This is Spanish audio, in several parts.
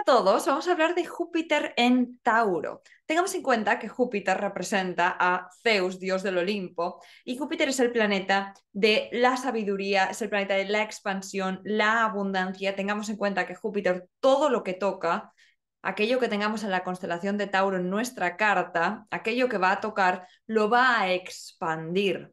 a todos, vamos a hablar de Júpiter en Tauro. Tengamos en cuenta que Júpiter representa a Zeus, dios del Olimpo, y Júpiter es el planeta de la sabiduría, es el planeta de la expansión, la abundancia. Tengamos en cuenta que Júpiter todo lo que toca, aquello que tengamos en la constelación de Tauro en nuestra carta, aquello que va a tocar, lo va a expandir.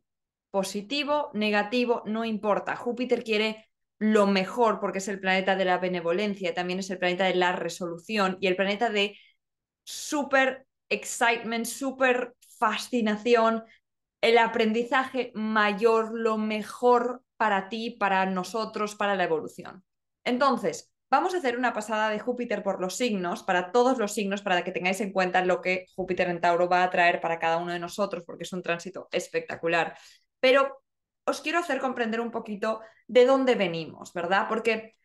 Positivo, negativo, no importa. Júpiter quiere lo mejor, porque es el planeta de la benevolencia, también es el planeta de la resolución y el planeta de super excitement, super fascinación, el aprendizaje mayor, lo mejor para ti, para nosotros, para la evolución. Entonces, vamos a hacer una pasada de Júpiter por los signos, para todos los signos, para que tengáis en cuenta lo que Júpiter en Tauro va a traer para cada uno de nosotros, porque es un tránsito espectacular. Pero os quiero hacer comprender un poquito de dónde venimos, ¿verdad? Porque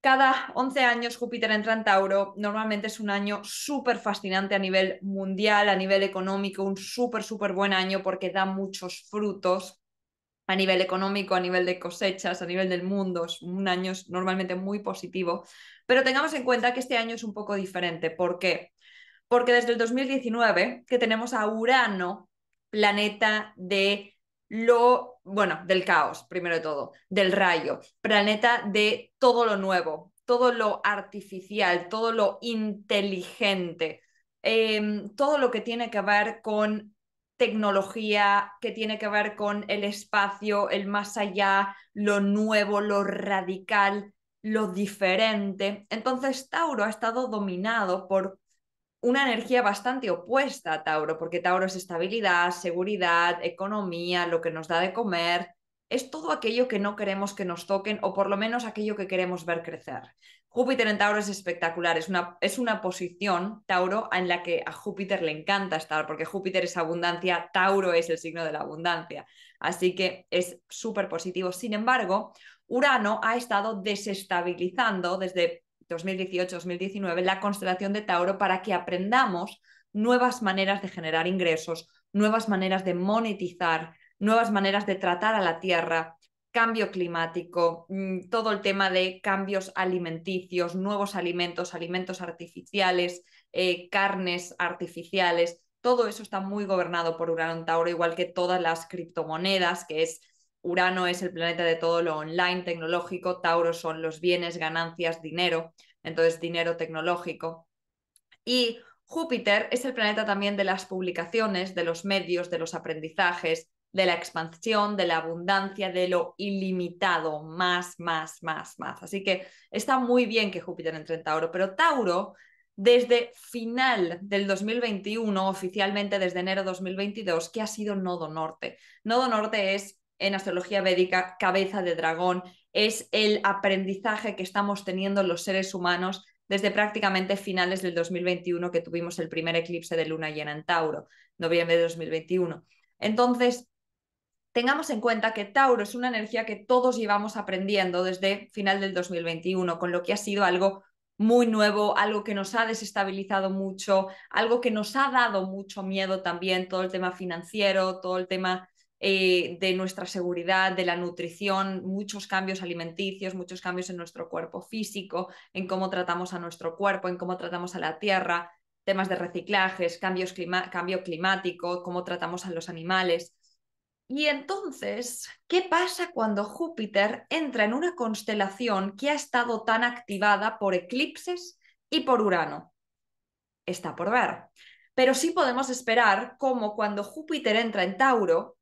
cada 11 años Júpiter entra en Tauro, normalmente es un año súper fascinante a nivel mundial, a nivel económico, un súper, súper buen año porque da muchos frutos a nivel económico, a nivel de cosechas, a nivel del mundo, es un año normalmente muy positivo, pero tengamos en cuenta que este año es un poco diferente. ¿Por qué? Porque desde el 2019 que tenemos a Urano, planeta de lo bueno, del caos, primero de todo, del rayo, planeta de todo lo nuevo, todo lo artificial, todo lo inteligente, em, todo lo que tiene que ver con tecnología, que tiene que ver con el espacio, el más allá, lo nuevo, lo radical, lo diferente. Entonces Tauro ha estado dominado por una energía bastante opuesta a Tauro, porque Tauro es estabilidad, seguridad, economía, lo que nos da de comer, es todo aquello que no queremos que nos toquen o por lo menos aquello que queremos ver crecer. Júpiter en Tauro es espectacular, es una, es una posición, Tauro, en la que a Júpiter le encanta estar, porque Júpiter es abundancia, Tauro es el signo de la abundancia, así que es súper positivo. Sin embargo, Urano ha estado desestabilizando desde 2018-2019 la constelación de Tauro para que aprendamos nuevas maneras de generar ingresos, nuevas maneras de monetizar, nuevas maneras de tratar a la tierra, cambio climático, mm, todo el tema de cambios alimenticios, nuevos alimentos, alimentos artificiales, eh, carnes artificiales, todo eso está muy gobernado por Urano Tauro, igual que todas las criptomonedas, que es Urano es el planeta de todo lo online tecnológico, Tauro son los bienes, ganancias, dinero, entonces dinero tecnológico. Y Júpiter es el planeta también de las publicaciones, de los medios, de los aprendizajes, de la expansión, de la abundancia, de lo ilimitado, más, más, más, más. Así que está muy bien que Júpiter entre en Tauro, pero Tauro desde final del 2021, oficialmente desde enero 2022, que ha sido Nodo Norte. Nodo Norte es en astrología védica, cabeza de dragón, es el aprendizaje que estamos teniendo los seres humanos desde prácticamente finales del 2021 que tuvimos el primer eclipse de luna llena en Tauro, noviembre de 2021. Entonces, tengamos en cuenta que Tauro es una energía que todos llevamos aprendiendo desde final del 2021, con lo que ha sido algo muy nuevo, algo que nos ha desestabilizado mucho, algo que nos ha dado mucho miedo también, todo el tema financiero, todo el tema eh, de nuestra seguridad, de la nutrición, muchos cambios alimenticios, muchos cambios en nuestro cuerpo físico, en cómo tratamos a nuestro cuerpo, en cómo tratamos a la tierra, temas de reciclajes, cambios cambio climático, cómo tratamos a los animales. Y entonces, ¿qué pasa cuando Júpiter entra en una constelación que ha estado tan activada por eclipses y por Urano? Está por ver. Pero sí podemos esperar cómo cuando Júpiter entra en Tauro,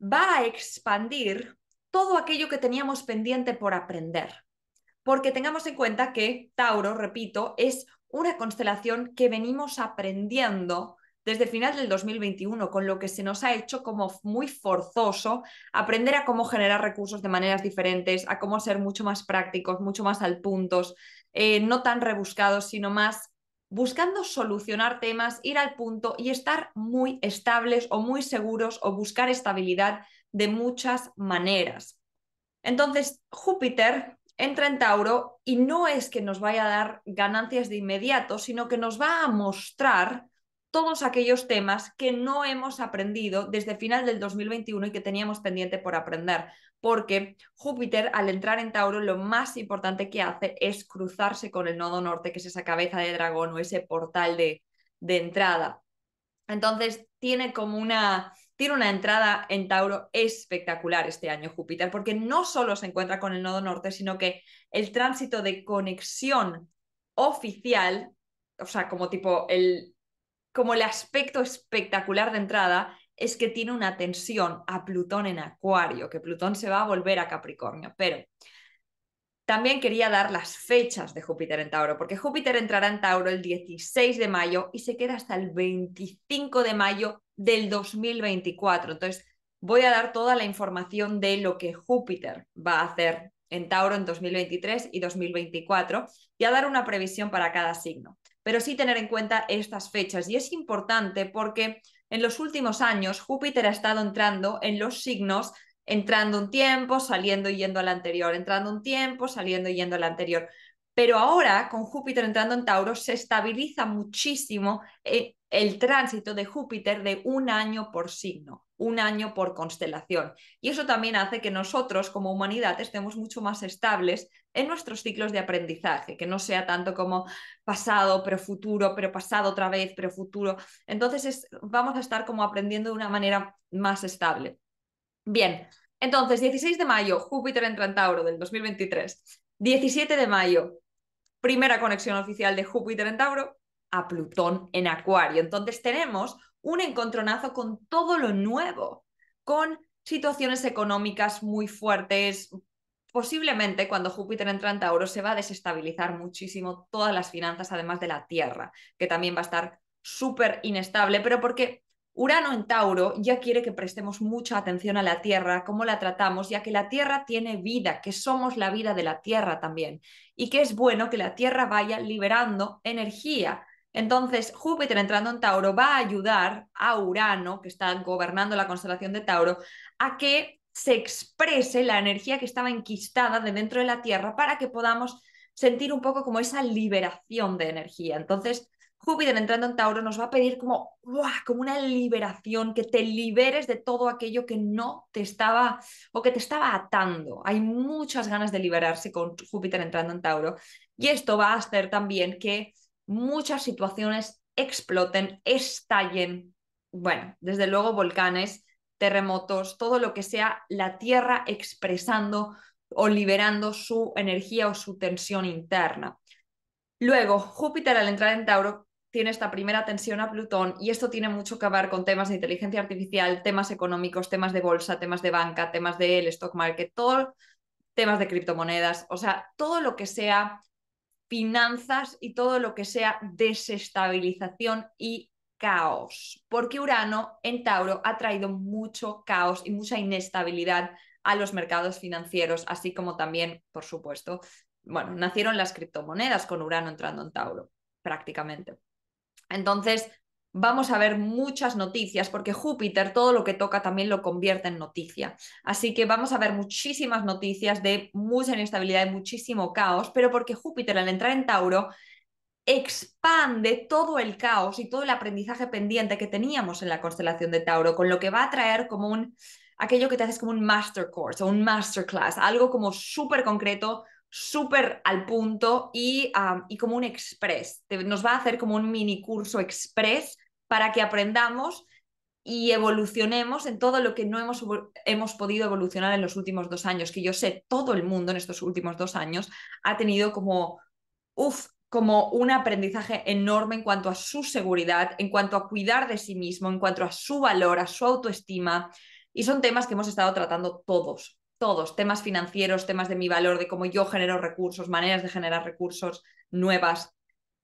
va a expandir todo aquello que teníamos pendiente por aprender. Porque tengamos en cuenta que Tauro, repito, es una constelación que venimos aprendiendo desde el final del 2021, con lo que se nos ha hecho como muy forzoso aprender a cómo generar recursos de maneras diferentes, a cómo ser mucho más prácticos, mucho más al puntos, eh, no tan rebuscados, sino más buscando solucionar temas, ir al punto y estar muy estables o muy seguros o buscar estabilidad de muchas maneras. Entonces, Júpiter entra en Tauro y no es que nos vaya a dar ganancias de inmediato, sino que nos va a mostrar todos aquellos temas que no hemos aprendido desde final del 2021 y que teníamos pendiente por aprender, porque Júpiter al entrar en Tauro lo más importante que hace es cruzarse con el nodo norte, que es esa cabeza de dragón o ese portal de, entrada. Entonces tiene como una, tiene una entrada en Tauro espectacular este año Júpiter, porque no solo se encuentra con el nodo norte, sino que el tránsito de conexión oficial, o sea, como tipo el como el aspecto espectacular de entrada es que tiene una tensión a Plutón en Acuario, que Plutón se va a volver a Capricornio, pero también quería dar las fechas de Júpiter en Tauro, porque Júpiter entrará en Tauro el 16 de mayo y se queda hasta el 25 de mayo del 2024. Entonces, voy a dar toda la información de lo que Júpiter va a hacer en Tauro en 2023 y 2024 y a dar una previsión para cada signo pero sí tener en cuenta estas fechas. Y es importante porque en los últimos años Júpiter ha estado entrando en los signos, entrando un tiempo, saliendo y yendo al anterior, entrando un tiempo, saliendo y yendo al anterior. Pero ahora, con Júpiter entrando en Tauro, se estabiliza muchísimo eh, el tránsito de Júpiter de un año por signo, un año por constelación. Y eso también hace que nosotros como humanidad estemos mucho más estables en nuestros ciclos de aprendizaje, que no sea tanto como pasado, pero futuro, pero pasado otra vez, pero futuro. Entonces vamos a estar como aprendiendo de una manera más estable. Bien, entonces 16 de mayo, Júpiter en Tauro del 2023. 17 de mayo, primera conexión oficial de Júpiter en Tauro a Plutón en Acuario. Entonces tenemos un encontronazo con todo lo nuevo, con situaciones económicas muy fuertes, posiblemente cuando Júpiter entra en Tauro se va a desestabilizar muchísimo todas las finanzas, además de la Tierra, que también va a estar súper inestable, pero porque Urano en Tauro ya quiere que prestemos mucha atención a la Tierra, cómo la tratamos, ya que la Tierra tiene vida, que somos la vida de la Tierra también, y que es bueno que la Tierra vaya liberando energía. Entonces, Júpiter entrando en Tauro va a ayudar a Urano, que está gobernando la constelación de Tauro, a que se exprese la energía que estaba enquistada de dentro de la Tierra para que podamos sentir un poco como esa liberación de energía. Entonces, Júpiter entrando en Tauro nos va a pedir como, como una liberación, que te liberes de todo aquello que no te estaba o que te estaba atando. Hay muchas ganas de liberarse con Júpiter entrando en Tauro. Y esto va a hacer también que muchas situaciones exploten, estallen. Bueno, desde luego volcanes terremotos, todo lo que sea la Tierra expresando o liberando su energía o su tensión interna. Luego, Júpiter al entrar en Tauro tiene esta primera tensión a Plutón y esto tiene mucho que ver con temas de inteligencia artificial, temas económicos, temas de bolsa, temas de banca, temas del de stock market, todo, temas de criptomonedas, o sea, todo lo que sea finanzas y todo lo que sea desestabilización y caos, porque Urano en Tauro ha traído mucho caos y mucha inestabilidad a los mercados financieros, así como también, por supuesto, bueno, nacieron las criptomonedas con Urano entrando en Tauro, prácticamente. Entonces, vamos a ver muchas noticias, porque Júpiter todo lo que toca también lo convierte en noticia. Así que vamos a ver muchísimas noticias de mucha inestabilidad y muchísimo caos, pero porque Júpiter al entrar en Tauro expande todo el caos y todo el aprendizaje pendiente que teníamos en la constelación de Tauro, con lo que va a traer como un, aquello que te haces como un master course o un masterclass, algo como súper concreto, súper al punto y, como un express. nos va a hacer como un mini curso express para que aprendamos y evolucionemos en todo lo que no hemos, hemos podido evolucionar en los últimos dos años, que yo sé, todo el mundo en estos últimos dos años ha tenido como, uff, como un aprendizaje enorme en cuanto a su seguridad, en cuanto a cuidar de sí mismo, en cuanto a su valor, a su autoestima. Y son temas que hemos estado tratando todos, todos, temas financieros, temas de mi valor, de cómo yo genero recursos, maneras de generar recursos nuevas.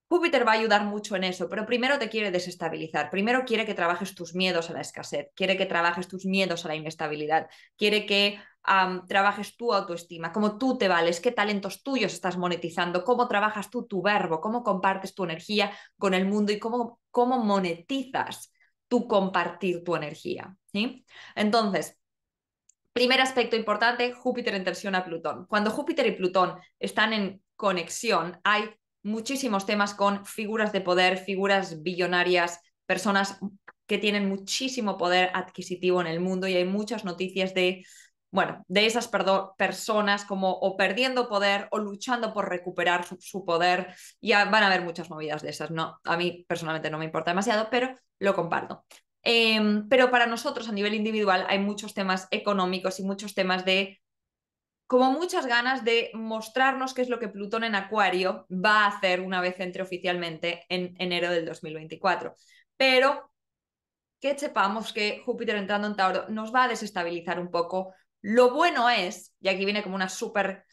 Júpiter va a ayudar mucho en eso, pero primero te quiere desestabilizar, primero quiere que trabajes tus miedos a la escasez, quiere que trabajes tus miedos a la inestabilidad, quiere que trabajes tu autoestima, cómo tú te vales, qué talentos tuyos estás monetizando, cómo trabajas tú tu verbo, cómo compartes tu energía con el mundo y cómo, cómo monetizas tu compartir tu energía. ¿sí? Entonces, primer aspecto importante, Júpiter en tensión a Plutón. Cuando Júpiter y Plutón están en conexión, hay muchísimos temas con figuras de poder, figuras billonarias, personas que tienen muchísimo poder adquisitivo en el mundo y hay muchas noticias de bueno, de esas personas como o perdiendo poder o luchando por recuperar su, poder. Ya van a haber muchas movidas de esas, ¿no? A mí personalmente no me importa demasiado, pero lo comparto. Em, pero para nosotros a nivel individual hay muchos temas económicos y muchos temas de como muchas ganas de mostrarnos qué es lo que Plutón en Acuario va a hacer una vez entre oficialmente en enero del 2024. Pero que sepamos que Júpiter entrando en Tauro nos va a desestabilizar un poco lo bueno es, y aquí viene como una súper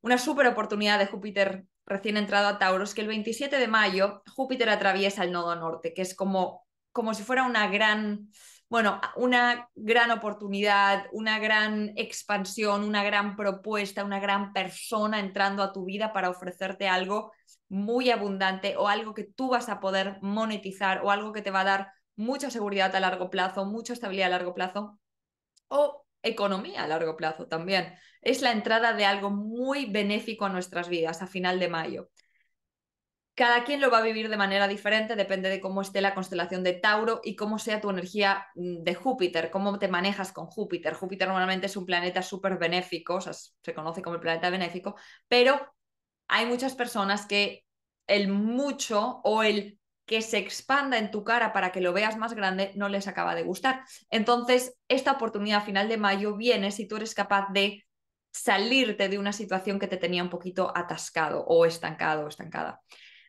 una super oportunidad de Júpiter recién entrado a Tauros que el 27 de mayo Júpiter atraviesa el nodo norte, que es como, como si fuera una gran, bueno, una gran oportunidad, una gran expansión, una gran propuesta, una gran persona entrando a tu vida para ofrecerte algo muy abundante o algo que tú vas a poder monetizar o algo que te va a dar mucha seguridad a largo plazo, mucha estabilidad a largo plazo o economía a largo plazo también. Es la entrada de algo muy benéfico a nuestras vidas a final de mayo. Cada quien lo va a vivir de manera diferente, depende de cómo esté la constelación de Tauro y cómo sea tu energía mm, de Júpiter, cómo te manejas con Júpiter. Júpiter normalmente es un planeta súper benéfico, se conoce como el planeta benéfico, pero hay muchas personas que el mucho o el que se expanda en tu cara para que lo veas más grande no les acaba de gustar. Entonces, esta oportunidad final de mayo viene si tú eres capaz de salirte de una situación que te tenía un poquito atascado o estancado o estancada.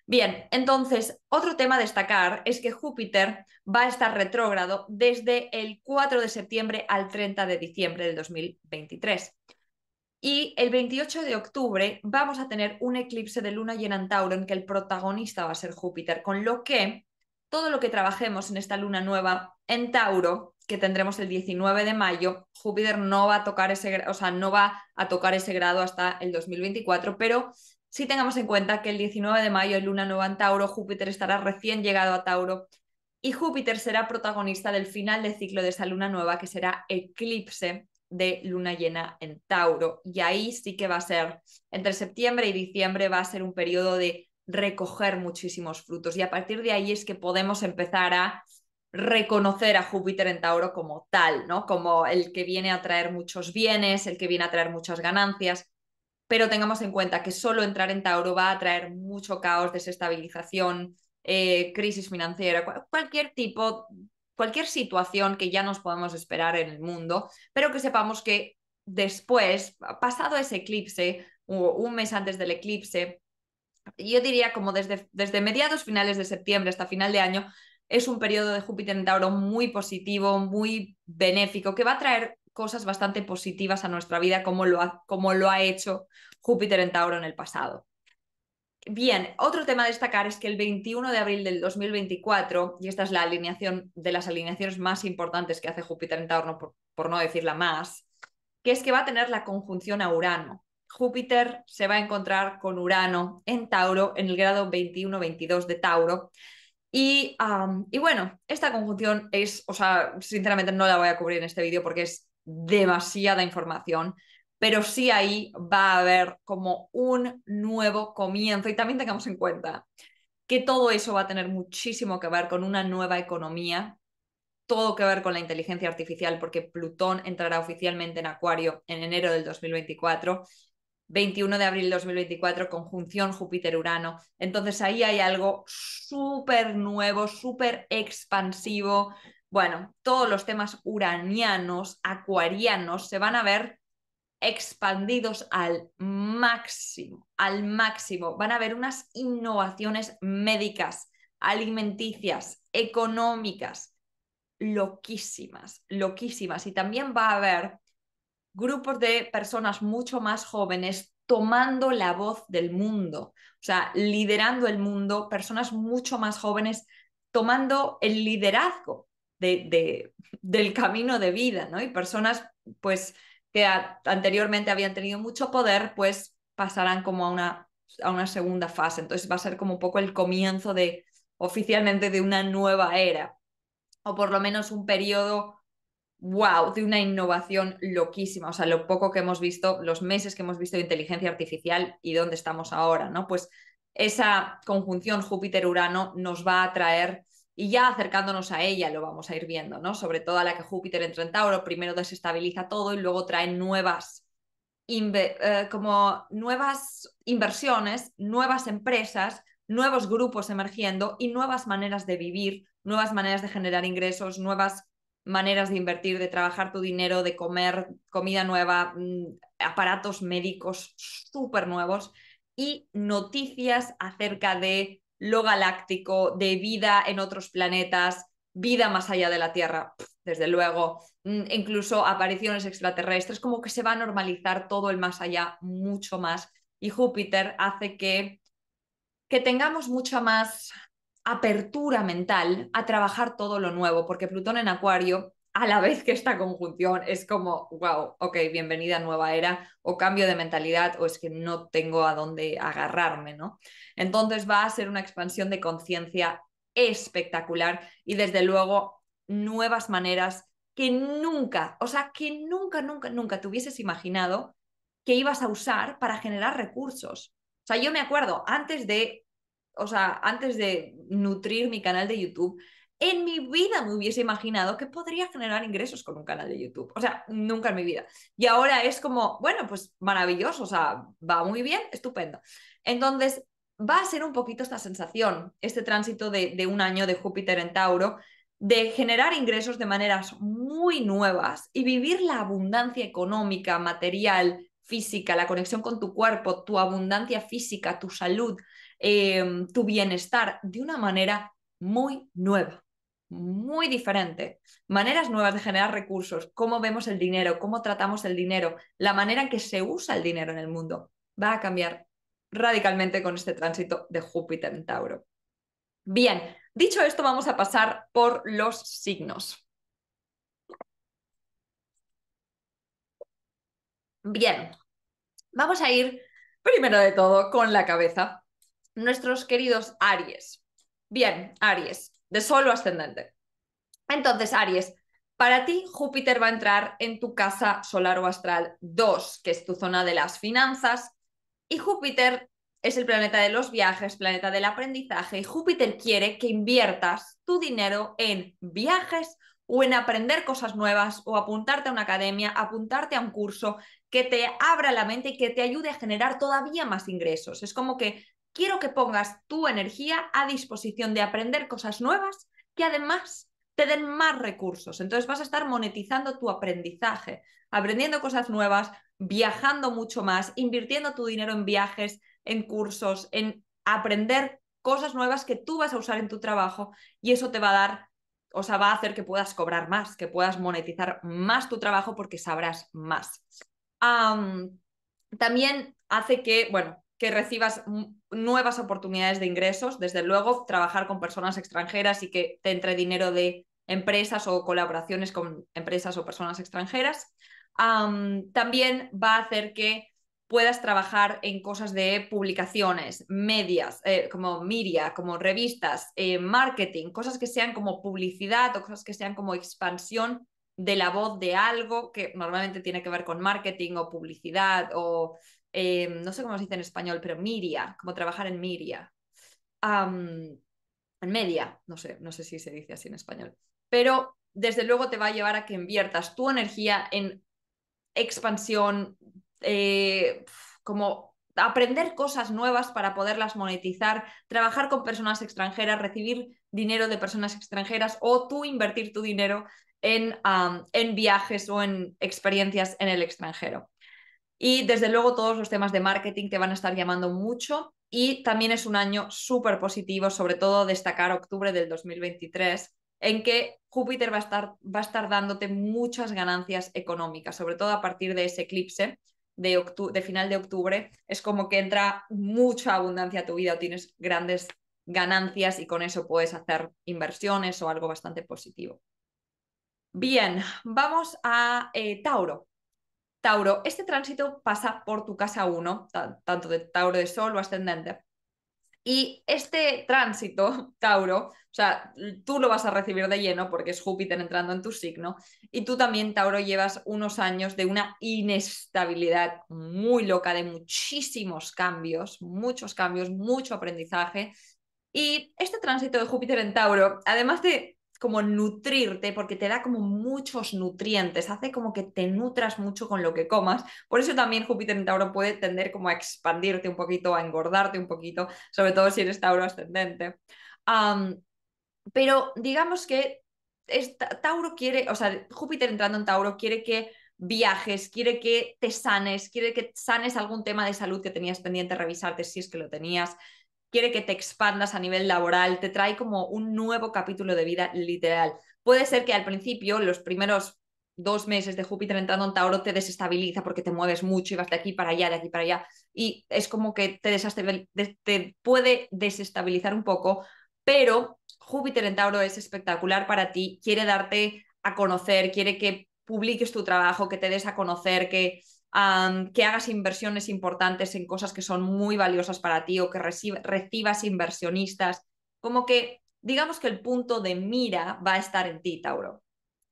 Bien, entonces, otro tema a destacar es que Júpiter va a estar retrógrado desde el 4 de septiembre al 30 de diciembre del 2023. Y el 28 de octubre vamos a tener un eclipse de luna llena en Tauro en que el protagonista va a ser Júpiter, con lo que todo lo que trabajemos en esta luna nueva en Tauro, que tendremos el 19 de mayo, Júpiter no va a tocar ese, o sea, no va a tocar ese grado hasta el 2024, pero sí tengamos en cuenta que el 19 de mayo es luna nueva en Tauro, Júpiter estará recién llegado a Tauro y Júpiter será protagonista del final del ciclo de esa luna nueva que será eclipse de luna llena en Tauro. Y ahí sí que va a ser, entre septiembre y diciembre va a ser un periodo de recoger muchísimos frutos. Y a partir de ahí es que podemos empezar a reconocer a Júpiter en Tauro como tal, ¿no? Como el que viene a traer muchos bienes, el que viene a traer muchas ganancias. Pero tengamos en cuenta que solo entrar en Tauro va a traer mucho caos, desestabilización, eh, crisis financiera, cualquier tipo cualquier situación que ya nos podemos esperar en el mundo, pero que sepamos que después, pasado ese eclipse, o un mes antes del eclipse, yo diría como desde, desde mediados finales de septiembre hasta final de año, es un periodo de Júpiter en Tauro muy positivo, muy benéfico, que va a traer cosas bastante positivas a nuestra vida como lo como lo ha hecho Júpiter en Tauro en el pasado. Bien, otro tema a destacar es que el 21 de abril del 2024, y esta es la alineación de las alineaciones más importantes que hace Júpiter en Tauro, por, no decirla más, que es que va a tener la conjunción a Urano. Júpiter se va a encontrar con Urano en Tauro, en el grado 21-22 de Tauro. Y, y, bueno, esta conjunción es, o sea, sinceramente no la voy a cubrir en este vídeo porque es demasiada información pero sí ahí va a haber como un nuevo comienzo. Y también tengamos en cuenta que todo eso va a tener muchísimo que ver con una nueva economía, todo que ver con la inteligencia artificial, porque Plutón entrará oficialmente en Acuario en enero del 2024. 21 de abril 2024, conjunción Júpiter-Urano. Entonces ahí hay algo súper nuevo, súper expansivo. Bueno, todos los temas uranianos, acuarianos, se van a ver expandidos al máximo, al máximo. Van a haber unas innovaciones médicas, alimenticias, económicas, loquísimas, loquísimas. Y también va a haber grupos de personas mucho más jóvenes tomando la voz del mundo, o sea, liderando el mundo, personas mucho más jóvenes tomando el liderazgo del camino de vida, ¿no? Y personas, pues, que anteriormente habían tenido mucho poder, pues pasarán como a una, a una segunda fase. Entonces va a ser como un poco el comienzo de oficialmente de una nueva era, o por lo menos un periodo wow, de una innovación loquísima. O sea, lo poco que hemos visto, los meses que hemos visto de inteligencia artificial y dónde estamos ahora, ¿no? Pues esa conjunción Júpiter-Urano nos va a traer y ya acercándonos a ella lo vamos a ir viendo, ¿no? Sobre todo a la que Júpiter en Tauro primero desestabiliza todo y luego trae nuevas, eh, como nuevas inversiones, nuevas empresas, nuevos grupos emergiendo y nuevas maneras de vivir, nuevas maneras de generar ingresos, nuevas maneras de invertir, de trabajar tu dinero, de comer comida nueva, mm, aparatos médicos súper nuevos y noticias acerca de lo galáctico, de vida en otros planetas, vida más allá de la Tierra, desde luego, mm, incluso apariciones extraterrestres, como que se va a normalizar todo el más allá mucho más. Y Júpiter hace que, que tengamos mucha más apertura mental a trabajar todo lo nuevo, porque Plutón en Acuario a la vez que esta conjunción es como, wow, ok, bienvenida a nueva era, o cambio de mentalidad, o es que no tengo a dónde agarrarme, ¿no? Entonces va a ser una expansión de conciencia espectacular y desde luego nuevas maneras que nunca, o sea, que nunca, nunca, nunca te hubieses imaginado que ibas a usar para generar recursos. O sea, yo me acuerdo, antes de, o sea, antes de nutrir mi canal de YouTube, en mi vida me hubiese imaginado que podría generar ingresos con un canal de YouTube. O sea, nunca en mi vida. Y ahora es como, bueno, pues maravilloso, o sea, va muy bien, estupendo. Entonces, va a ser un poquito esta sensación, este tránsito de, un año de Júpiter en Tauro, de generar ingresos de maneras muy nuevas y vivir la abundancia económica, material, física, la conexión con tu cuerpo, tu abundancia física, tu salud, em, tu bienestar, de una manera muy nueva muy diferente. Maneras nuevas de generar recursos, cómo vemos el dinero, cómo tratamos el dinero, la manera en que se usa el dinero en el mundo, va a cambiar radicalmente con este tránsito de Júpiter en Tauro. Bien, dicho esto, vamos a pasar por los signos. Bien, vamos a ir primero de todo con la cabeza. Nuestros queridos Aries. Bien, Aries, de solo ascendente. Entonces, Aries, para ti Júpiter va a entrar en tu casa solar o astral 2, que es tu zona de las finanzas, y Júpiter es el planeta de los viajes, planeta del aprendizaje, y Júpiter quiere que inviertas tu dinero en viajes o en aprender cosas nuevas o apuntarte a una academia, apuntarte a un curso que te abra la mente y que te ayude a generar todavía más ingresos. Es como que quiero que pongas tu energía a disposición de aprender cosas nuevas que además te den más recursos. Entonces vas a estar monetizando tu aprendizaje, aprendiendo cosas nuevas, viajando mucho más, invirtiendo tu dinero en viajes, en cursos, en aprender cosas nuevas que tú vas a usar en tu trabajo y eso te va a dar, o sea, va a hacer que puedas cobrar más, que puedas monetizar más tu trabajo porque sabrás más. también hace que, bueno, que recibas nuevas oportunidades de ingresos, desde luego, trabajar con personas extranjeras y que te entre dinero de empresas o colaboraciones con empresas o personas extranjeras. también va a hacer que puedas trabajar en cosas de publicaciones, medias, eh, como media, como revistas, eh, marketing, cosas que sean como publicidad o cosas que sean como expansión de la voz de algo que normalmente tiene que ver con marketing o publicidad o Em, no sé cómo se dice en español, pero miria, como trabajar en miria, en media, no sé, no sé si se dice así en español. Pero desde luego te va a llevar a que inviertas tu energía en expansión, eh, como aprender cosas nuevas para poderlas monetizar, trabajar con personas extranjeras, recibir dinero de personas extranjeras o tú invertir tu dinero en, en viajes o en experiencias en el extranjero. Y desde luego todos los temas de marketing te van a estar llamando mucho y también es un año súper positivo, sobre todo destacar octubre del 2023, en que Júpiter va a, estar, va a estar dándote muchas ganancias económicas, sobre todo a partir de ese eclipse de, de final de octubre. Es como que entra mucha abundancia a tu vida o tienes grandes ganancias y con eso puedes hacer inversiones o algo bastante positivo. Bien, vamos a eh, Tauro. Tauro, este tránsito pasa por tu casa 1, tanto de Tauro de Sol o ascendente. Y este tránsito, Tauro, o sea, tú lo vas a recibir de lleno porque es Júpiter entrando en tu signo. Y tú también, Tauro, llevas unos años de una inestabilidad muy loca, de muchísimos cambios, muchos cambios, mucho aprendizaje. Y este tránsito de Júpiter en Tauro, además de como nutrirte porque te da como muchos nutrientes, hace como que te nutras mucho con lo que comas. Por eso también Júpiter en Tauro puede tender como a expandirte un poquito, a engordarte un poquito, sobre todo si eres Tauro ascendente. pero digamos que Tauro quiere, o sea, Júpiter entrando en Tauro quiere que viajes, quiere que te sanes, quiere que sanes algún tema de salud que tenías pendiente revisarte si es que lo tenías, quiere que te expandas a nivel laboral, te trae como un nuevo capítulo de vida literal. Puede ser que al principio, los primeros dos meses de Júpiter entrando en Tauro, te desestabiliza porque te mueves mucho y vas de aquí para allá, de aquí para allá, y es como que te, puede desestabilizar un poco, pero Júpiter en Tauro es espectacular para ti, quiere darte a conocer, quiere que publiques tu trabajo, que te des a conocer, que que hagas inversiones importantes en cosas que son muy valiosas para ti o que recibas inversionistas. Como que digamos que el punto de mira va a estar en ti, Tauro.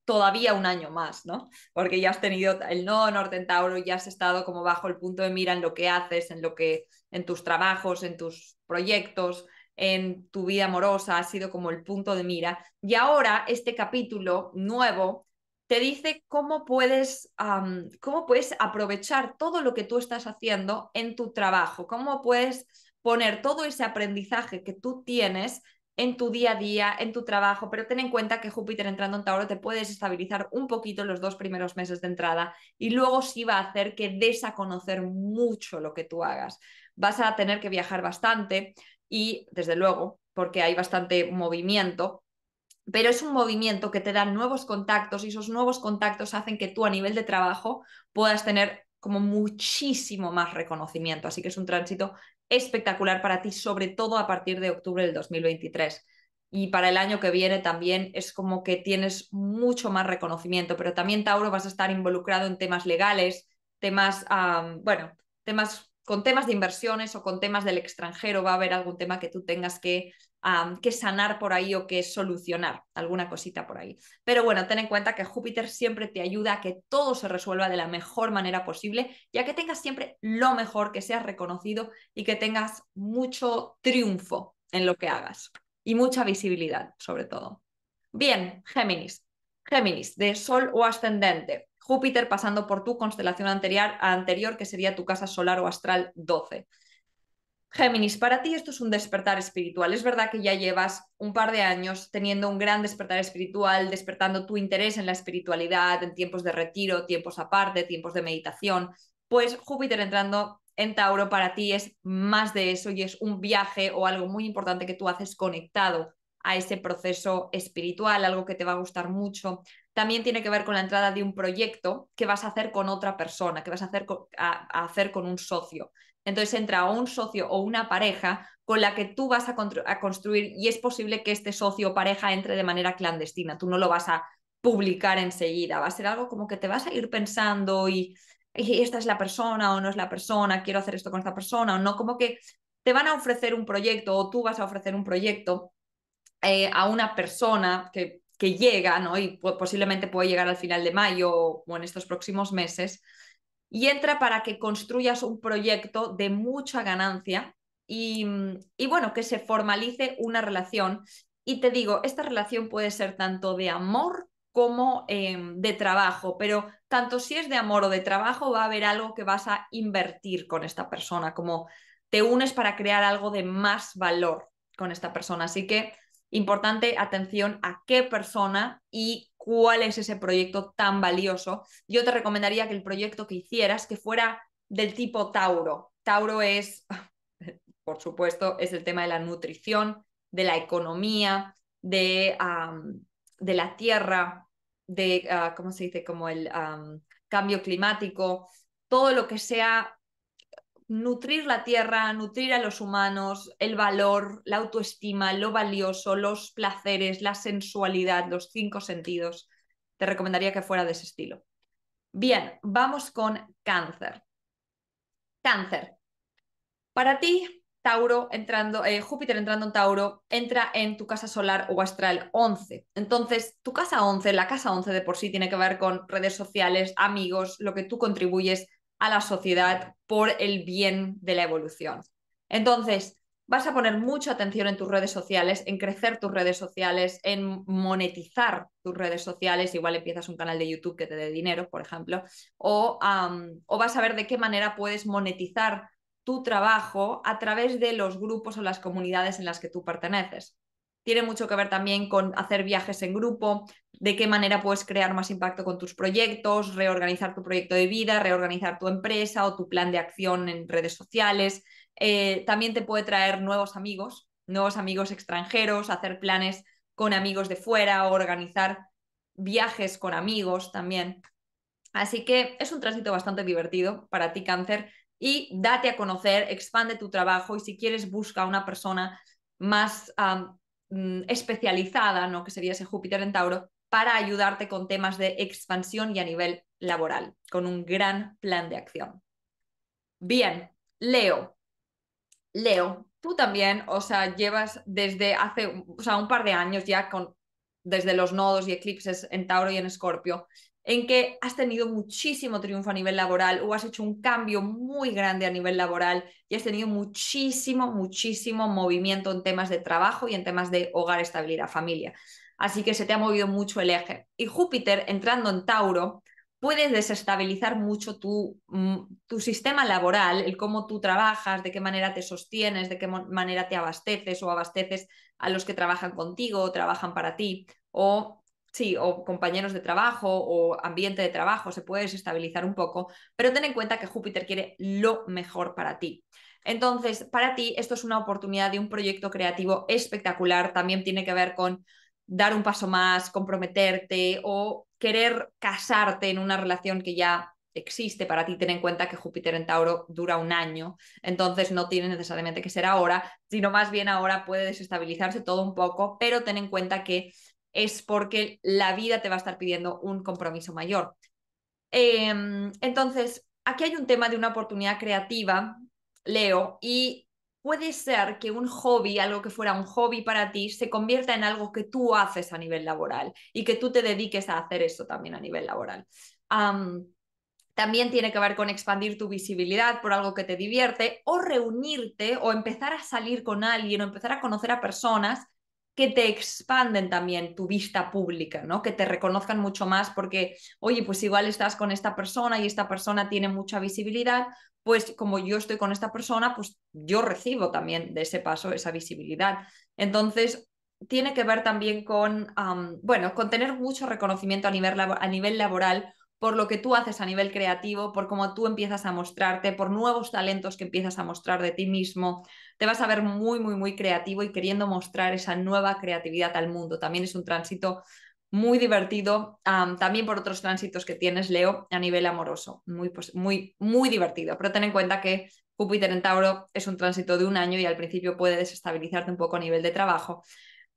Todavía un año más, ¿no? Porque ya has tenido el no norte en Tauro, ya has estado como bajo el punto de mira en lo que haces, en lo que, en tus trabajos, en tus proyectos, en tu vida amorosa, ha sido como el punto de mira. Y ahora este capítulo nuevo te dice cómo puedes, cómo puedes aprovechar todo lo que tú estás haciendo en tu trabajo, cómo puedes poner todo ese aprendizaje que tú tienes en tu día a día, en tu trabajo, pero ten en cuenta que Júpiter entrando en Tauro te puedes estabilizar un poquito los dos primeros meses de entrada y luego sí va a hacer que des a conocer mucho lo que tú hagas. Vas a tener que viajar bastante y, desde luego, porque hay bastante movimiento, pero es un movimiento que te da nuevos contactos y esos nuevos contactos hacen que tú a nivel de trabajo puedas tener como muchísimo más reconocimiento. Así que es un tránsito espectacular para ti, sobre todo a partir de octubre del 2023. Y para el año que viene también es como que tienes mucho más reconocimiento, pero también Tauro vas a estar involucrado en temas legales, temas, bueno, temas con temas de inversiones o con temas del extranjero, va a haber algún tema que tú tengas que, sanar por ahí o que solucionar, alguna cosita por ahí. Pero bueno, ten en cuenta que Júpiter siempre te ayuda a que todo se resuelva de la mejor manera posible, ya que tengas siempre lo mejor, que seas reconocido y que tengas mucho triunfo en lo que hagas y mucha visibilidad sobre todo. Bien, Géminis. Géminis, de Sol o Ascendente. Júpiter pasando por tu constelación anterior, anterior, que sería tu casa solar o astral 12. Géminis, para ti esto es un despertar espiritual. Es verdad que ya llevas un par de años teniendo un gran despertar espiritual, despertando tu interés en la espiritualidad, en tiempos de retiro, tiempos aparte, tiempos de meditación. Pues Júpiter entrando en Tauro para ti es más de eso y es un viaje o algo muy importante que tú haces conectado a ese proceso espiritual, algo que te va a gustar mucho, también tiene que ver con la entrada de un proyecto que vas a hacer con otra persona, que vas a hacer con, a, hacer con un socio. Entonces entra un socio o una pareja con la que tú vas a, construir y es posible que este socio o pareja entre de manera clandestina. Tú no lo vas a publicar enseguida, va a ser algo como que te vas a ir pensando y, esta es la persona o no es la persona, quiero hacer esto con esta persona o no, como que te van a ofrecer un proyecto o tú vas a ofrecer un proyecto eh, a una persona que que llega, ¿no? Y posiblemente puede llegar al final de mayo o en estos próximos meses. Y entra para que construyas un proyecto de mucha ganancia y, bueno, que se formalice una relación. Y te digo, esta relación puede ser tanto de amor como em, de trabajo, pero tanto si es de amor o de trabajo, va a haber algo que vas a invertir con esta persona, como te unes para crear algo de más valor con esta persona. Así que Importante atención a qué persona y cuál es ese proyecto tan valioso. Yo te recomendaría que el proyecto que hicieras, que fuera del tipo Tauro. Tauro es, por supuesto, es el tema de la nutrición, de la economía, de, de la tierra, de, ah, ¿cómo se dice? Como el cambio climático, todo lo que sea nutrir la tierra, nutrir a los humanos, el valor, la autoestima, lo valioso, los placeres, la sensualidad, los cinco sentidos. Te recomendaría que fuera de ese estilo. Bien, vamos con cáncer. Cáncer. Para ti, Tauro entrando, eh, Júpiter entrando en Tauro, entra en tu casa solar o astral 11. Entonces, tu casa 11, la casa 11 de por sí tiene que ver con redes sociales, amigos, lo que tú contribuyes a la sociedad por el bien de la evolución. Entonces, vas a poner mucha atención en tus redes sociales, en crecer tus redes sociales, en monetizar tus redes sociales, igual empiezas un canal de YouTube que te dé dinero, por ejemplo, o, vas a ver de qué manera puedes monetizar tu trabajo a través de los grupos o las comunidades en las que tú perteneces. Tiene mucho que ver también con hacer viajes en grupo, de qué manera puedes crear más impacto con tus proyectos, reorganizar tu proyecto de vida, reorganizar tu empresa o tu plan de acción en redes sociales. Eh, también te puede traer nuevos amigos, nuevos amigos extranjeros, hacer planes con amigos de fuera, organizar viajes con amigos también. Así que es un tránsito bastante divertido para ti, cáncer, y date a conocer, expande tu trabajo y si quieres busca una persona más Mm, especializada, ¿no? que sería ese Júpiter en Tauro, para ayudarte con temas de expansión y a nivel laboral, con un gran plan de acción. Bien, Leo. Leo, tú también, o sea, llevas desde hace, o sea, un par de años ya con, desde los nodos y eclipses en Tauro y en Escorpio, en que has tenido muchísimo triunfo a nivel laboral o has hecho un cambio muy grande a nivel laboral y has tenido muchísimo, muchísimo movimiento en temas de trabajo y en temas de hogar, estabilidad, familia. Así que se te ha movido mucho el eje. Y Júpiter, entrando en Tauro, puede desestabilizar mucho tu, mm, tu sistema laboral, el cómo tú trabajas, de qué manera te sostienes, de qué manera te abasteces o abasteces a los que trabajan contigo o trabajan para ti, o sí, o compañeros de trabajo o ambiente de trabajo, se puede desestabilizar un poco, pero ten en cuenta que Júpiter quiere lo mejor para ti. Entonces, para ti esto es una oportunidad de un proyecto creativo espectacular, también tiene que ver con dar un paso más, comprometerte o querer casarte en una relación que ya existe para ti, ten en cuenta que Júpiter en Tauro dura un año, entonces no tiene necesariamente que ser ahora, sino más bien ahora puede desestabilizarse todo un poco, pero ten en cuenta que es porque la vida te va a estar pidiendo un compromiso mayor. Em, entonces, aquí hay un tema de una oportunidad creativa, Leo, y puede ser que un hobby, algo que fuera un hobby para ti, se convierta en algo que tú haces a nivel laboral y que tú te dediques a hacer eso también a nivel laboral. también tiene que ver con expandir tu visibilidad por algo que te divierte o reunirte o empezar a salir con alguien o empezar a conocer a personas que te expanden también tu vista pública, ¿no? Que te reconozcan mucho más porque, oye, pues igual estás con esta persona y esta persona tiene mucha visibilidad, pues como yo estoy con esta persona, pues yo recibo también de ese paso esa visibilidad. Entonces, tiene que ver también con, bueno, con tener mucho reconocimiento a nivel, a nivel laboral por lo que tú haces a nivel creativo, por cómo tú empiezas a mostrarte, por nuevos talentos que empiezas a mostrar de ti mismo. Te vas a ver muy, muy, muy creativo y queriendo mostrar esa nueva creatividad al mundo. También es un tránsito muy divertido, también por otros tránsitos que tienes, Leo, a nivel amoroso. Muy, pues, muy, muy divertido, pero ten en cuenta que Júpiter en Tauro es un tránsito de un año y al principio puede desestabilizarte un poco a nivel de trabajo,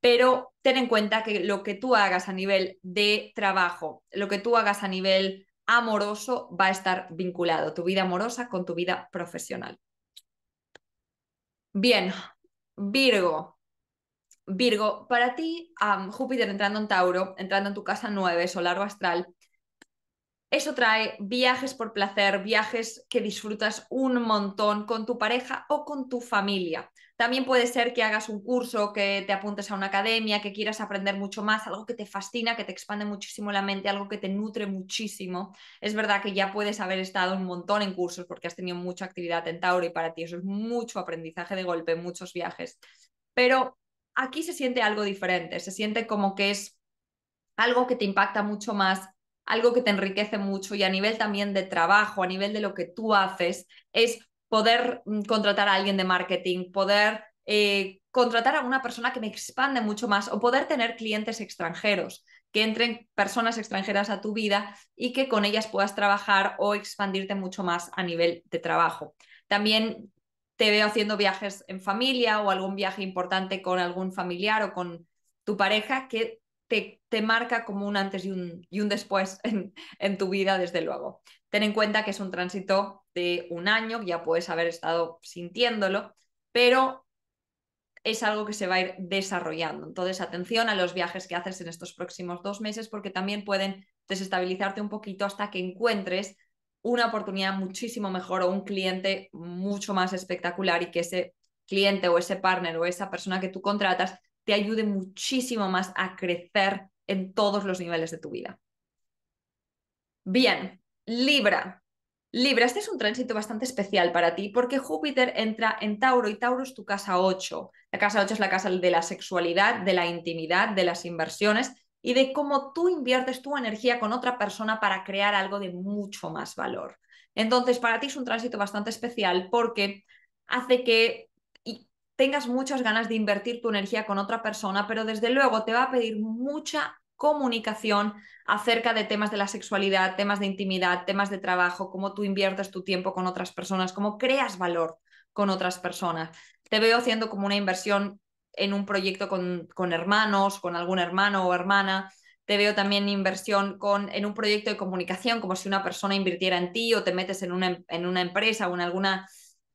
pero ten en cuenta que lo que tú hagas a nivel de trabajo, lo que tú hagas a nivel amoroso va a estar vinculado, tu vida amorosa con tu vida profesional. Bien, Virgo. Virgo, para ti, Júpiter entrando en Tauro, entrando en tu casa 9, solar o astral, eso trae viajes por placer, viajes que disfrutas un montón con tu pareja o con tu familia. También puede ser que hagas un curso, que te apuntes a una academia, que quieras aprender mucho más, algo que te fascina, que te expande muchísimo la mente, algo que te nutre muchísimo. Es verdad que ya puedes haber estado un montón en cursos porque has tenido mucha actividad en Tauro y para ti eso es mucho aprendizaje de golpe, muchos viajes. Pero aquí se siente algo diferente, se siente como que es algo que te impacta mucho más, algo que te enriquece mucho y a nivel también de trabajo, a nivel de lo que tú haces, es poder mm, contratar a alguien de marketing, poder eh, contratar a una persona que me expande mucho más o poder tener clientes extranjeros, que entren personas extranjeras a tu vida y que con ellas puedas trabajar o expandirte mucho más a nivel de trabajo. También te veo haciendo viajes en familia o algún viaje importante con algún familiar o con tu pareja que te, marca como un antes y un, y un después en, en tu vida, desde luego. Ten en cuenta que es un tránsito de un año, ya puedes haber estado sintiéndolo, pero es algo que se va a ir desarrollando. Entonces, atención a los viajes que haces en estos próximos dos meses porque también pueden desestabilizarte un poquito hasta que encuentres una oportunidad muchísimo mejor o un cliente mucho más espectacular y que ese cliente o ese partner o esa persona que tú contratas te ayude muchísimo más a crecer en todos los niveles de tu vida. Bien, Libra, Libra, este es un tránsito bastante especial para ti porque Júpiter entra en Tauro y Tauro es tu casa 8. La casa 8 es la casa de la sexualidad, de la intimidad, de las inversiones y de cómo tú inviertes tu energía con otra persona para crear algo de mucho más valor. Entonces, para ti es un tránsito bastante especial porque hace que tengas muchas ganas de invertir tu energía con otra persona, pero desde luego te va a pedir mucha comunicación acerca de temas de la sexualidad, temas de intimidad, temas de trabajo, cómo tú inviertes tu tiempo con otras personas, cómo creas valor con otras personas. Te veo haciendo como una inversión en un proyecto con, con hermanos, con algún hermano o hermana. Te veo también inversión con, en un proyecto de comunicación, como si una persona invirtiera en ti o te metes en una, en una empresa o en alguna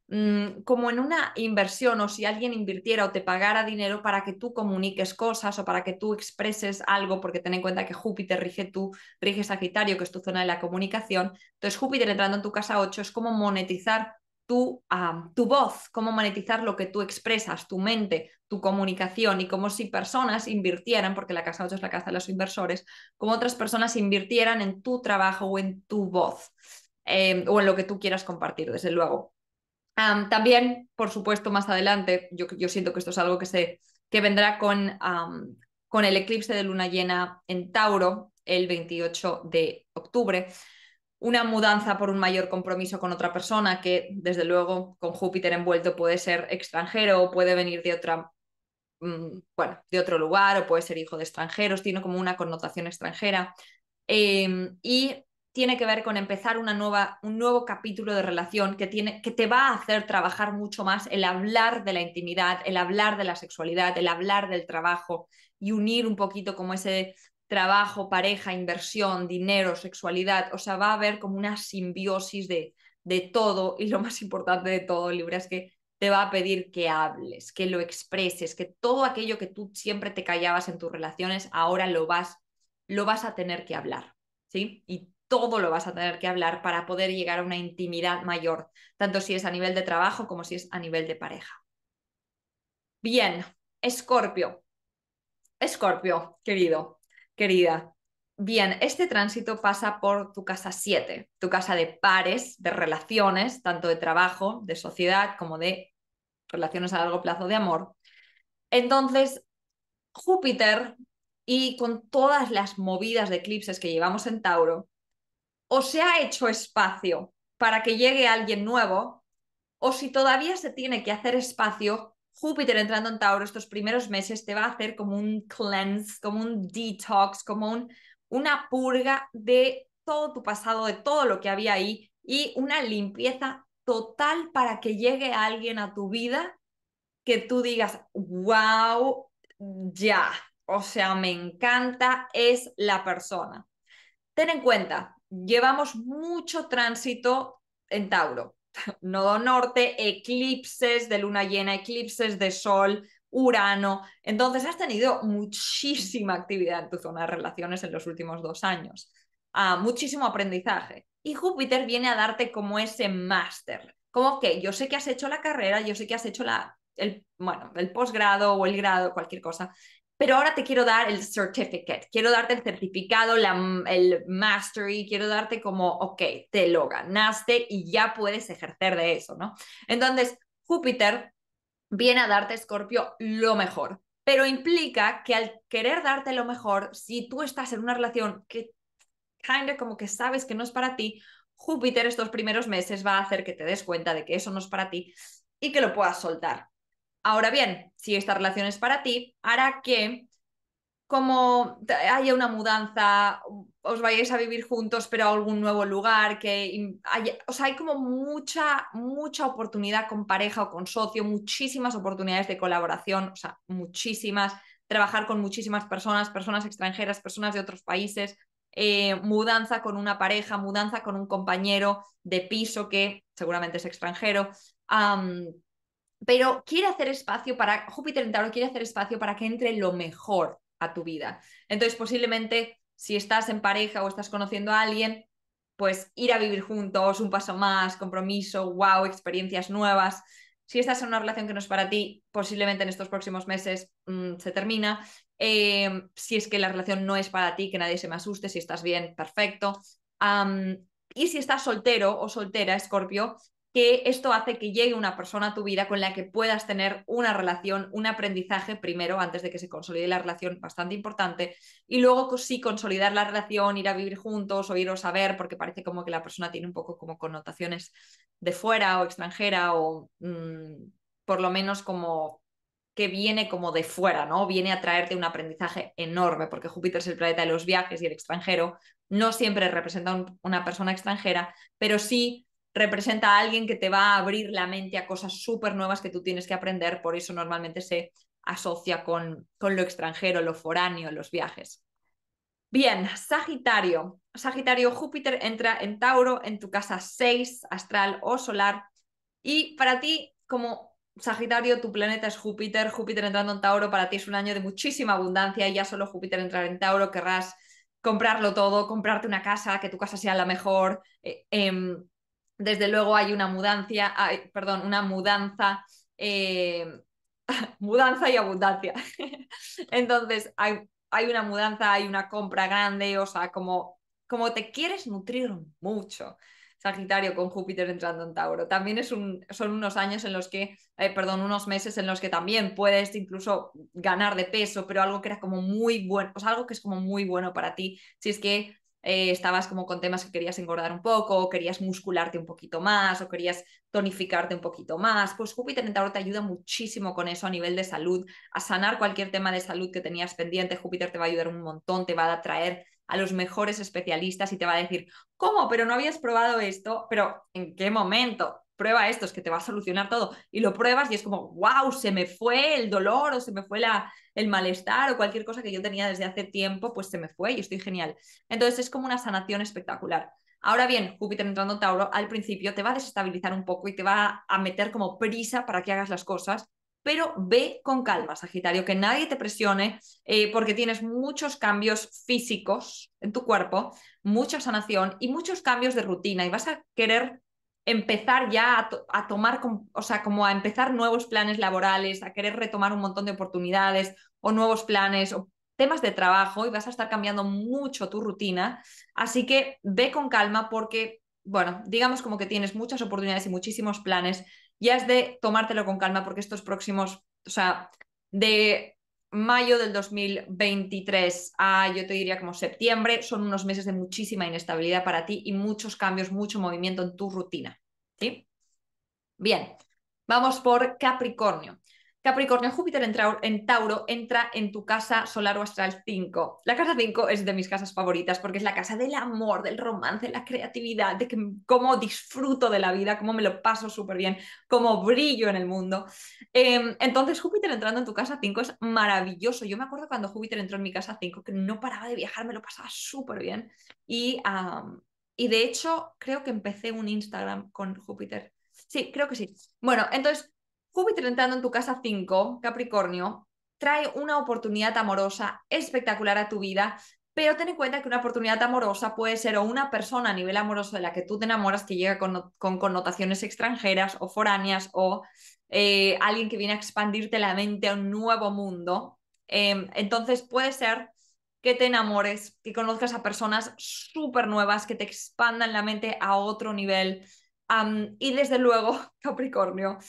Mm, como en una inversión o si alguien invirtiera o te pagara dinero para que tú comuniques cosas o para que tú expreses algo, porque ten en cuenta que Júpiter rige tú, rige Sagitario, que es tu zona de la comunicación. Entonces Júpiter entrando en tu casa 8 es como monetizar tu, tu voz, cómo monetizar lo que tú expresas, tu mente, tu comunicación y como si personas invirtieran, porque la casa 8 es la casa de los inversores, como otras personas invirtieran en tu trabajo o en tu voz em, o en lo que tú quieras compartir, desde luego también, por supuesto, más adelante, yo, siento que esto es algo que, se, que vendrá con, con el eclipse de luna llena en Tauro el 28 de octubre. Una mudanza por un mayor compromiso con otra persona que, desde luego, con Júpiter envuelto puede ser extranjero o puede venir de otra mm, bueno, de otro lugar o puede ser hijo de extranjeros, tiene como una connotación extranjera. Em, y tiene que ver con empezar una nueva, un nuevo capítulo de relación que, tiene, que te va a hacer trabajar mucho más el hablar de la intimidad, el hablar de la sexualidad, el hablar del trabajo y unir un poquito como ese trabajo, pareja, inversión, dinero, sexualidad. O sea, va a haber como una simbiosis de, de todo y lo más importante de todo, Libra, es que te va a pedir que hables, que lo expreses, que todo aquello que tú siempre te callabas en tus relaciones, ahora lo vas, lo vas a tener que hablar, ¿sí? todo lo vas a tener que hablar para poder llegar a una intimidad mayor, tanto si es a nivel de trabajo como si es a nivel de pareja. Bien, Escorpio. Escorpio, querido, querida. Bien, este tránsito pasa por tu casa 7, tu casa de pares, de relaciones, tanto de trabajo, de sociedad, como de relaciones a largo plazo de amor. Entonces, Júpiter y con todas las movidas de eclipses que llevamos en Tauro, o se ha hecho espacio para que llegue alguien nuevo, o si todavía se tiene que hacer espacio, Júpiter entrando en Tauro estos primeros meses te va a hacer como un cleanse, como un detox, como una purga de todo tu pasado, de todo lo que había ahí y una limpieza total para que llegue alguien a tu vida que tú digas, wow, ya, o sea, me encanta, es la persona. Ten en cuenta, llevamos mucho tránsito en Tauro. Nodo norte, eclipses de luna llena, eclipses de sol, Urano. Entonces has tenido muchísima actividad en tu zona de relaciones en los últimos dos años, ah, muchísimo aprendizaje. Y Júpiter viene a darte como ese máster, como que yo sé que has hecho la carrera, yo sé que has hecho la, el, bueno, el posgrado o el grado, cualquier cosa, pero ahora te quiero dar el certificate, quiero darte el certificado, la, el mastery, quiero darte como, ok, te lo ganaste y ya puedes ejercer de eso, ¿no? Entonces, Júpiter viene a darte, Escorpio, lo mejor, pero implica que al querer darte lo mejor, si tú estás en una relación que kinda como que sabes que no es para ti, Júpiter estos primeros meses va a hacer que te des cuenta de que eso no es para ti y que lo puedas soltar. Ahora bien, si esta relación es para ti, hará que como haya una mudanza, os vayáis a vivir juntos, pero a algún nuevo lugar, que o sea, hay como mucha, mucha oportunidad con pareja o con socio, muchísimas oportunidades de colaboración, o sea, muchísimas, trabajar con muchísimas personas, personas extranjeras, personas de otros países, eh, mudanza con una pareja, mudanza con un compañero de piso que seguramente es extranjero pero quiere hacer espacio para, Júpiter en quiere hacer espacio para que entre lo mejor a tu vida. Entonces, posiblemente, si estás en pareja o estás conociendo a alguien, pues ir a vivir juntos, un paso más, compromiso, wow, experiencias nuevas. Si estás en una relación que no es para ti, posiblemente en estos próximos meses mm, se termina. Eh, si es que la relación no es para ti, que nadie se me asuste, si estás bien, perfecto. y si estás soltero o soltera, Escorpio, que esto hace que llegue una persona a tu vida con la que puedas tener una relación, un aprendizaje primero antes de que se consolide la relación, bastante importante, y luego sí consolidar la relación, ir a vivir juntos o iros a ver, porque parece como que la persona tiene un poco como connotaciones de fuera o extranjera o mm, por lo menos como que viene como de fuera, ¿no? Viene a traerte un aprendizaje enorme, porque Júpiter es el planeta de los viajes y el extranjero no siempre representa a una persona extranjera, pero sí representa a alguien que te va a abrir la mente a cosas súper nuevas que tú tienes que aprender, por eso normalmente se asocia con, con lo extranjero, lo foráneo, los viajes. Bien, Sagitario. Sagitario, Júpiter entra en Tauro en tu casa 6, astral o solar. Y para ti, como Sagitario, tu planeta es Júpiter. Júpiter entrando en Tauro para ti es un año de muchísima abundancia. Y ya solo Júpiter entrar en Tauro querrás comprarlo todo, comprarte una casa, que tu casa sea la mejor, eh, em, desde luego hay una mudanza, perdón, una mudanza, eh, mudanza y abundancia. Entonces, hay, hay, una mudanza, hay una compra grande, o sea, como, como te quieres nutrir mucho. Sagitario con Júpiter entrando en Tauro. También es un, son unos años en los que, eh, perdón, unos meses en los que también puedes incluso ganar de peso, pero algo que era como muy bueno, o algo que es como muy bueno para ti, si es que eh, estabas como con temas que querías engordar un poco, querías muscularte un poquito más, o querías tonificarte un poquito más, pues Júpiter en Tauro te ayuda muchísimo con eso a nivel de salud, a sanar cualquier tema de salud que tenías pendiente, Júpiter te va a ayudar un montón, te va a atraer a los mejores especialistas y te va a decir, ¿cómo? Pero no habías probado esto, pero ¿en qué momento? prueba esto, es que te va a solucionar todo. Y lo pruebas y es como, wow, se me fue el dolor o se me fue la, el malestar o cualquier cosa que yo tenía desde hace tiempo, pues se me fue y estoy genial. Entonces es como una sanación espectacular. Ahora bien, Júpiter entrando en Tauro al principio te va a desestabilizar un poco y te va a meter como prisa para que hagas las cosas, pero ve con calma, Sagitario, que nadie te presione eh, porque tienes muchos cambios físicos en tu cuerpo, mucha sanación y muchos cambios de rutina y vas a querer empezar ya a, tomar, o sea, como a empezar nuevos planes laborales, a querer retomar un montón de oportunidades o nuevos planes o temas de trabajo y vas a estar cambiando mucho tu rutina. Así que ve con calma porque, bueno, digamos como que tienes muchas oportunidades y muchísimos planes. Ya es de tomártelo con calma porque estos próximos, o sea, de mayo del 2023 a, yo te diría como septiembre, son unos meses de muchísima inestabilidad para ti y muchos cambios, mucho movimiento en tu rutina. ¿sí? Bien, vamos por Capricornio. Capricornio, Júpiter entra en, Tauro entra en tu casa solar o astral 5. La casa 5 es de mis casas favoritas porque es la casa del amor, del romance, de la creatividad, de cómo disfruto de la vida, cómo me lo paso súper bien, cómo brillo en el mundo. Em, entonces, Júpiter entrando en tu casa 5 es maravilloso. Yo me acuerdo cuando Júpiter entró en mi casa 5 que no paraba de viajar, me lo pasaba súper bien. Y, y de hecho, creo que empecé un Instagram con Júpiter. Sí, creo que sí. Bueno, entonces Júpiter entrando en tu casa 5, Capricornio, trae una oportunidad amorosa espectacular a tu vida, pero ten en cuenta que una oportunidad amorosa puede ser o una persona a nivel amoroso de la que tú te enamoras que llega con, connotaciones extranjeras o foráneas o eh, alguien que viene a expandirte la mente a un nuevo mundo. Em, entonces puede ser que te enamores, que conozcas a personas súper nuevas, que te expandan la mente a otro nivel. y desde luego, Capricornio,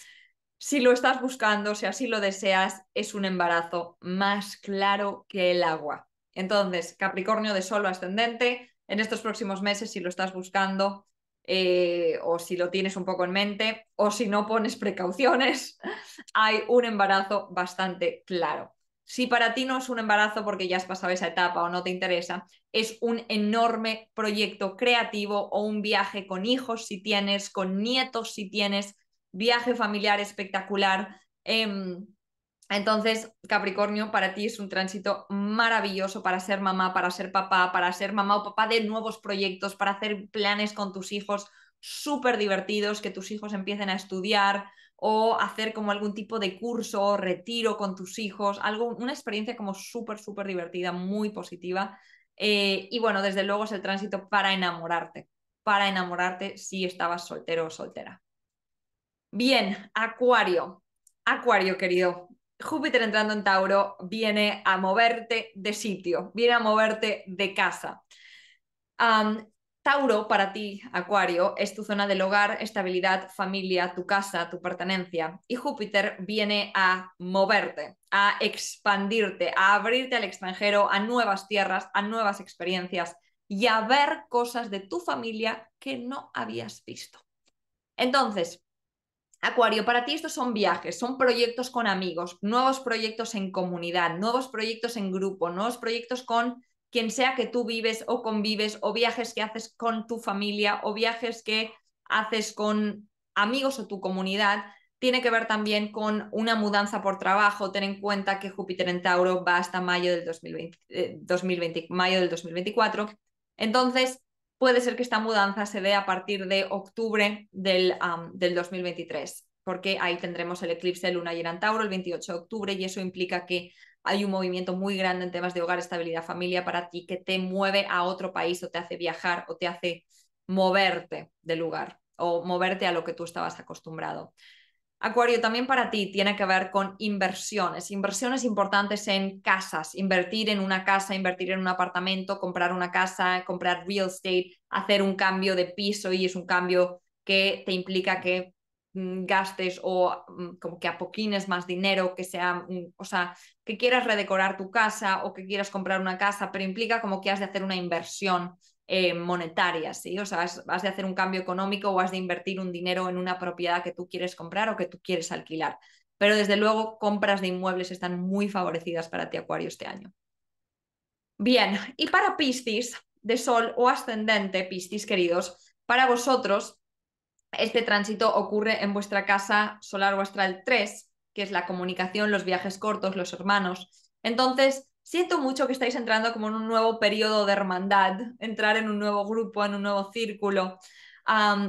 si lo estás buscando, si así lo deseas, es un embarazo más claro que el agua. Entonces, Capricornio de Sol ascendente, en estos próximos meses, si lo estás buscando eh, o si lo tienes un poco en mente o si no pones precauciones, hay un embarazo bastante claro. Si para ti no es un embarazo porque ya has pasado esa etapa o no te interesa, es un enorme proyecto creativo o un viaje con hijos si tienes, con nietos si tienes, viaje familiar espectacular. Em, entonces, Capricornio, para ti es un tránsito maravilloso para ser mamá, para ser papá, para ser mamá o papá de nuevos proyectos, para hacer planes con tus hijos súper divertidos, que tus hijos empiecen a estudiar o hacer como algún tipo de curso, o retiro con tus hijos, algo, una experiencia como súper, súper divertida, muy positiva. Eh, y bueno, desde luego es el tránsito para enamorarte, para enamorarte si estabas soltero o soltera. Bien, Acuario. Acuario, querido. Júpiter entrando en Tauro viene a moverte de sitio, viene a moverte de casa. Tauro para ti, Acuario, es tu zona del hogar, estabilidad, familia, tu casa, tu pertenencia. Y Júpiter viene a moverte, a expandirte, a abrirte al extranjero, a nuevas tierras, a nuevas experiencias y a ver cosas de tu familia que no habías visto. Entonces, Acuario, para ti estos son viajes, son proyectos con amigos, nuevos proyectos en comunidad, nuevos proyectos en grupo, nuevos proyectos con quien sea que tú vives o convives, o viajes que haces con tu familia, o viajes que haces con amigos o tu comunidad. Tiene que ver también con una mudanza por trabajo. Ten en cuenta que Júpiter en Tauro va hasta mayo del, eh, mayo del 2024. Entonces, puede ser que esta mudanza se dé a partir de octubre del, 2023, porque ahí tendremos el eclipse de luna y en el 28 de octubre y eso implica que hay un movimiento muy grande en temas de hogar, estabilidad, familia para ti que te mueve a otro país o te hace viajar o te hace moverte de lugar o moverte a lo que tú estabas acostumbrado. Acuario, también para ti tiene que ver con inversiones, inversiones importantes en casas, invertir en una casa, invertir en un apartamento, comprar una casa, comprar real estate, hacer un cambio de piso y es un cambio que te implica que mm, gastes o mm, como que apoquines más dinero, que sea, mm, o sea, que quieras redecorar tu casa o que quieras comprar una casa, pero implica como que has de hacer una inversión eh, monetarias, ¿sí? O sea, vas de hacer un cambio económico o has de invertir un dinero en una propiedad que tú quieres comprar o que tú quieres alquilar. Pero desde luego, compras de inmuebles están muy favorecidas para ti, Acuario, este año. Bien, y para Piscis, de Sol o ascendente, Piscis, queridos, para vosotros, este tránsito ocurre en vuestra casa solar o astral 3, que es la comunicación, los viajes cortos, los hermanos. Entonces, siento mucho que estáis entrando como en un nuevo periodo de hermandad, entrar en un nuevo grupo, en un nuevo círculo.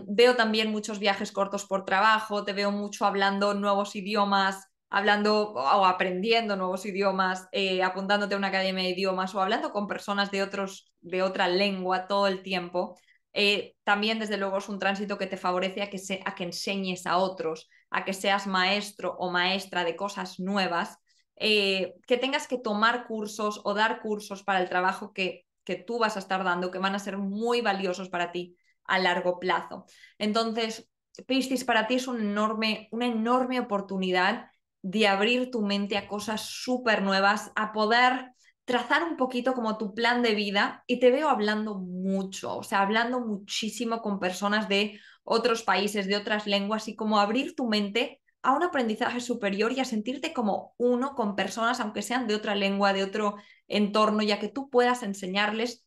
veo también muchos viajes cortos por trabajo, te veo mucho hablando nuevos idiomas, hablando o aprendiendo nuevos idiomas, eh, apuntándote a una academia de idiomas o hablando con personas de, otros, de otra lengua todo el tiempo. Eh, también, desde luego, es un tránsito que te favorece a que, a que enseñes a otros, a que seas maestro o maestra de cosas nuevas eh, que tengas que tomar cursos o dar cursos para el trabajo que, que tú vas a estar dando, que van a ser muy valiosos para ti a largo plazo. Entonces, Piscis, para ti es un enorme, una enorme oportunidad de abrir tu mente a cosas súper nuevas, a poder trazar un poquito como tu plan de vida y te veo hablando mucho, o sea, hablando muchísimo con personas de otros países, de otras lenguas y como abrir tu mente a un aprendizaje superior y a sentirte como uno con personas, aunque sean de otra lengua, de otro entorno, ya que tú puedas enseñarles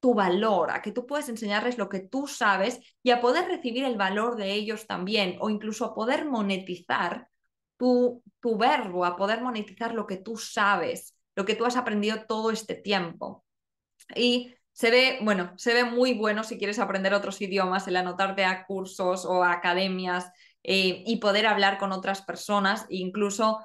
tu valor, a que tú puedas enseñarles lo que tú sabes y a poder recibir el valor de ellos también, o incluso a poder monetizar tu, tu verbo, a poder monetizar lo que tú sabes, lo que tú has aprendido todo este tiempo. Y se ve, bueno, se ve muy bueno si quieres aprender otros idiomas, el anotarte a cursos o a academias eh, y poder hablar con otras personas, incluso,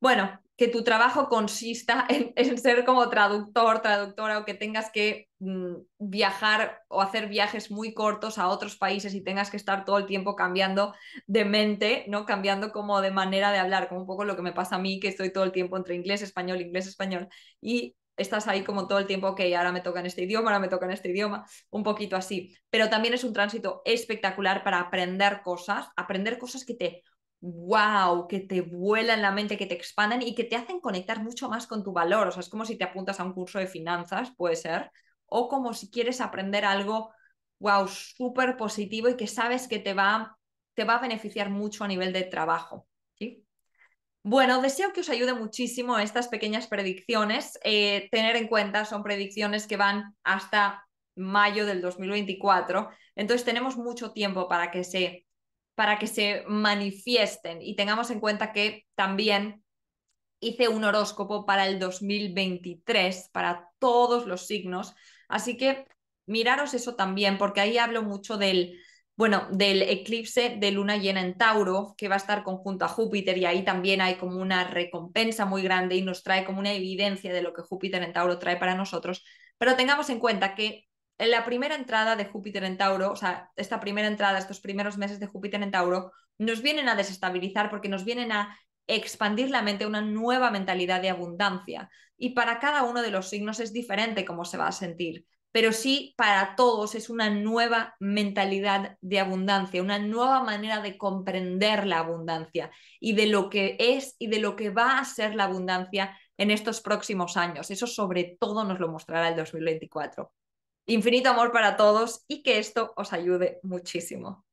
bueno, que tu trabajo consista en, ser como traductor, traductora o que tengas que mm, viajar o hacer viajes muy cortos a otros países y tengas que estar todo el tiempo cambiando de mente, ¿no? Cambiando como de manera de hablar, como un poco lo que me pasa a mí, que estoy todo el tiempo entre inglés, español, inglés, español. Y estás ahí como todo el tiempo, ok, ahora me toca en este idioma, ahora me toca en este idioma, un poquito así. Pero también es un tránsito espectacular para aprender cosas, aprender cosas que te, wow, que te vuelan la mente, que te expanden y que te hacen conectar mucho más con tu valor. O sea, es como si te apuntas a un curso de finanzas, puede ser, o como si quieres aprender algo, wow, súper positivo y que sabes que te va, te va a beneficiar mucho a nivel de trabajo. ¿sí? Bueno, deseo que os ayude muchísimo estas pequeñas predicciones. Eh, tener en cuenta, son predicciones que van hasta mayo del 2024, entonces tenemos mucho tiempo para que se, para que se manifiesten y tengamos en cuenta que también hice un horóscopo para el 2023, para todos los signos, así que miraros eso también, porque ahí hablo mucho del bueno, del eclipse de luna llena en Tauro, que va a estar conjunto a Júpiter y ahí también hay como una recompensa muy grande y nos trae como una evidencia de lo que Júpiter en Tauro trae para nosotros. Pero tengamos en cuenta que en la primera entrada de Júpiter en Tauro, o sea, esta primera entrada, estos primeros meses de Júpiter en Tauro, nos vienen a desestabilizar porque nos vienen a expandir la mente una nueva mentalidad de abundancia. Y para cada uno de los signos es diferente cómo se va a sentir pero sí para todos es una nueva mentalidad de abundancia, una nueva manera de comprender la abundancia y de lo que es y de lo que va a ser la abundancia en estos próximos años. Eso sobre todo nos lo mostrará el 2024. Infinito amor para todos y que esto os ayude muchísimo.